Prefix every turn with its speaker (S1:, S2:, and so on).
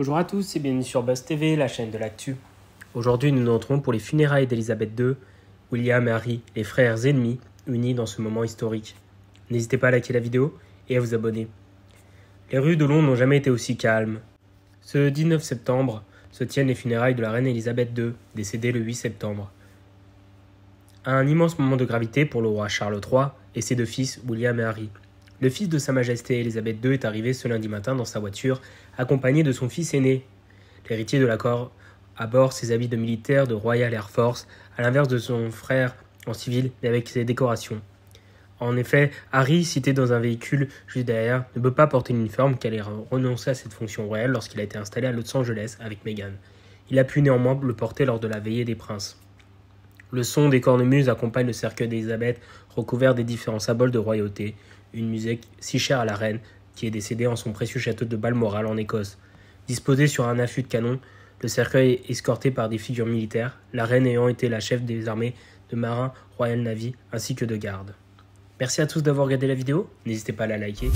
S1: Bonjour à tous et bienvenue sur Buzz TV, la chaîne de l'actu. Aujourd'hui, nous entrons pour les funérailles d'Elisabeth II, William et Harry, les frères ennemis, unis dans ce moment historique. N'hésitez pas à liker la vidéo et à vous abonner. Les rues de Londres n'ont jamais été aussi calmes. Ce 19 septembre se tiennent les funérailles de la reine Elisabeth II, décédée le 8 septembre. Un immense moment de gravité pour le roi Charles III et ses deux fils, William et Harry. Le fils de Sa Majesté Elisabeth II est arrivé ce lundi matin dans sa voiture, accompagné de son fils aîné. L'héritier de l'accord aborde ses habits de militaire de Royal Air Force, à l'inverse de son frère en civil et avec ses décorations. En effet, Harry, cité dans un véhicule juste derrière, ne peut pas porter l'uniforme qu'elle a renoncé à cette fonction royale lorsqu'il a été installé à Los Angeles avec Meghan. Il a pu néanmoins le porter lors de la veillée des princes. Le son des cornemuses accompagne le cercueil d'Elisabeth, recouvert des différents symboles de royauté, une musique si chère à la reine, qui est décédée en son précieux château de Balmoral en Écosse. Disposé sur un affût de canon, le cercueil est escorté par des figures militaires, la reine ayant été la chef des armées de marins Royal Navy ainsi que de gardes. Merci à tous d'avoir regardé la vidéo, n'hésitez pas à la liker.